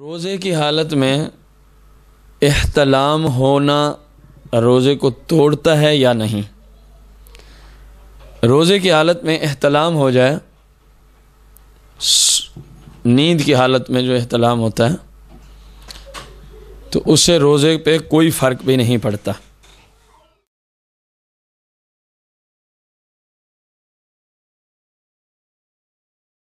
रोज़े की हालत में अहतलाम होना रोज़े को तोड़ता है या नहीं रोज़े की हालत में अहतलाम हो जाए नींद की हालत में जो अहतलाम होता है तो उससे रोज़े पे कोई फ़र्क भी नहीं पड़ता